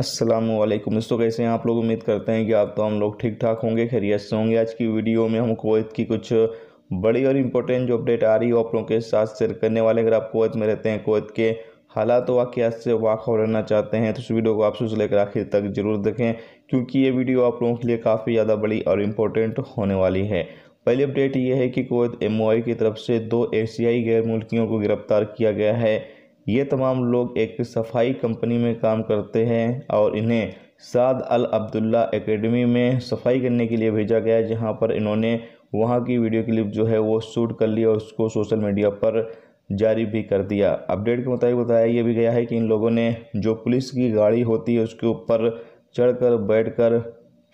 असलम दोस्तों कैसे हैं आप लोग उम्मीद करते हैं कि आप तो हम लोग ठीक ठाक होंगे खैरियत से होंगे आज की वीडियो में हम कोवैत की कुछ बड़ी और इम्पोर्टेंट जो अपडेट आ रही हो आप लोगों के साथ शेयर करने वाले अगर आप कोवैत में रहते हैं कोवैत के हालात वाक़ात से वाकफ़ रहना चाहते हैं तो उस वीडियो को आप सोच लेकर आखिर तक ज़रूर देखें क्योंकि ये वीडियो आप लोगों के लिए काफ़ी ज़्यादा बड़ी और इम्पोर्टेंट होने वाली है पहली अपडेट ये है कि कोवैत एम की तरफ से दो एशियाई गैर मुल्कियों को गिरफ़्तार किया गया है ये तमाम लोग एक सफाई कंपनी में काम करते हैं और इन्हें साद अल अब्दुल्ला एकेडमी में सफाई करने के लिए भेजा गया जहां पर इन्होंने वहां की वीडियो क्लिप जो है वो शूट कर ली और उसको सोशल मीडिया पर जारी भी कर दिया अपडेट के मुताबिक बताया यह भी गया है कि इन लोगों ने जो पुलिस की गाड़ी होती है उसके ऊपर चढ़कर बैठकर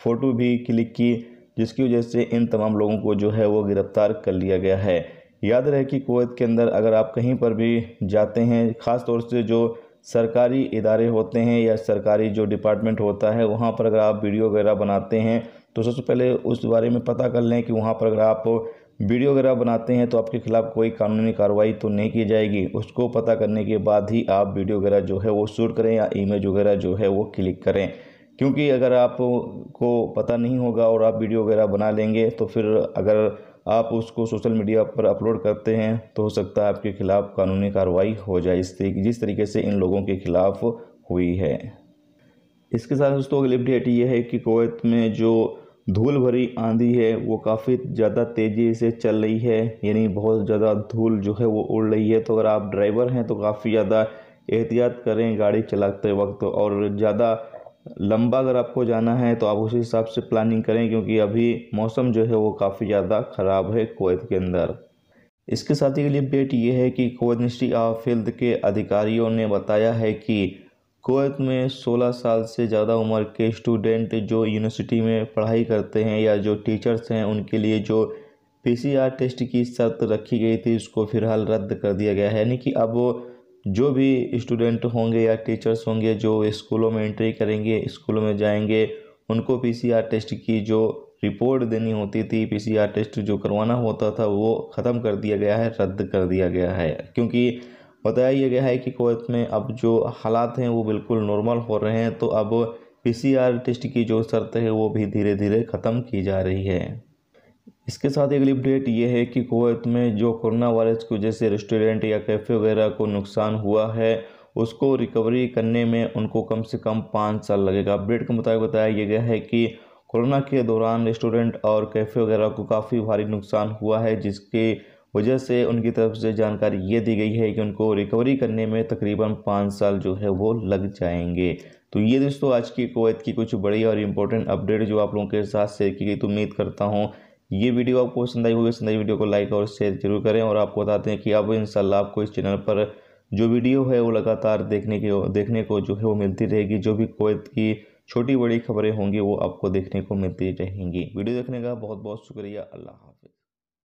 फ़ोटो भी क्लिक की जिसकी वजह से इन तमाम लोगों को जो है वो गिरफ्तार कर लिया गया है याद रहे कि कुवैत के अंदर अगर आप कहीं पर भी जाते हैं ख़ास तौर से जो सरकारी इदारे होते हैं या सरकारी जो डिपार्टमेंट होता है वहाँ पर अगर आप वीडियो वगैरह बनाते हैं तो सबसे पहले उस बारे में पता कर लें कि वहाँ पर अगर आप वीडियो वगैरह बनाते हैं तो आपके खिलाफ़ कोई कानूनी कार्रवाई तो नहीं की जाएगी उसको पता करने के बाद ही आप वीडियो वगैरह जो है वो शूट करें या इमेज वगैरह जो है वो क्लिक करें क्योंकि अगर आपको पता नहीं होगा और आप वीडियो वगैरह बना लेंगे तो फिर अगर आप उसको सोशल मीडिया पर अपलोड करते हैं तो हो सकता है आपके खिलाफ़ कानूनी कार्रवाई हो जाए इस तरीके जिस तरीके से इन लोगों के ख़िलाफ़ हुई है इसके साथ दोस्तों अगली अपडेट ये है कि कोवैत में जो धूल भरी आंधी है वो काफ़ी ज़्यादा तेज़ी से चल रही है यानी बहुत ज़्यादा धूल जो है वो उड़ रही है तो अगर आप ड्राइवर हैं तो काफ़ी ज़्यादा एहतियात करें गाड़ी चलाते वक्त और ज़्यादा लंबा अगर आपको जाना है तो आप उसी हिसाब से प्लानिंग करें क्योंकि अभी मौसम जो है वो काफ़ी ज़्यादा ख़राब है कुवैत के अंदर इसके साथ ही अपडेट ये है कि कुवैत मिनिस्ट्री ऑफ फील्ड के अधिकारियों ने बताया है कि कुवैत में 16 साल से ज़्यादा उम्र के स्टूडेंट जो यूनिवर्सिटी में पढ़ाई करते हैं या जो टीचर्स हैं उनके लिए जो पी टेस्ट की शर्त रखी गई थी उसको फिलहाल रद्द कर दिया गया है यानी कि अब जो भी स्टूडेंट होंगे या टीचर्स होंगे जो स्कूलों में एंट्री करेंगे स्कूलों में जाएंगे उनको पीसीआर टेस्ट की जो रिपोर्ट देनी होती थी पीसीआर टेस्ट जो करवाना होता था वो ख़त्म कर दिया गया है रद्द कर दिया गया है क्योंकि बताया यह गया है कि कोवैत में अब जो हालात हैं वो बिल्कुल नॉर्मल हो रहे हैं तो अब पीसीआर टेस्ट की जो शर्त है वो भी धीरे धीरे ख़त्म की जा रही है इसके साथ अगली अपडेट ये है कि कुवैत में जो कोरोना वायरस की वजह से रेस्टोरेंट या कैफ़े वगैरह को नुकसान हुआ है उसको रिकवरी करने में उनको कम से कम पाँच साल लगेगा अपडेट के मुताबिक बताया गया है कि कोरोना के दौरान रेस्टोरेंट और कैफ़े वगैरह को काफ़ी भारी नुकसान हुआ है जिसके वजह से उनकी तरफ से जानकारी ये दी गई है कि उनको रिकवरी करने में तकरीबन पाँच साल जो है वो लग जाएंगे तो ये दोस्तों आज की कोवैत की कुछ बड़ी और इम्पोर्टेंट अपडेट जो आप लोगों के साथ शेयर की गई तो उम्मीद करता हूँ ये वीडियो आपको पसंद आई होगी पसंद आई वीडियो को लाइक और शेयर जरूर करें और आपको बताते हैं कि अब इन आपको इस चैनल पर जो वीडियो है वो लगातार देखने की देखने को जो है वो मिलती रहेगी जो भी कोयत की छोटी बड़ी खबरें होंगी वो आपको देखने को मिलती रहेंगी वीडियो देखने का बहुत बहुत शुक्रिया अल्लाह हाफ़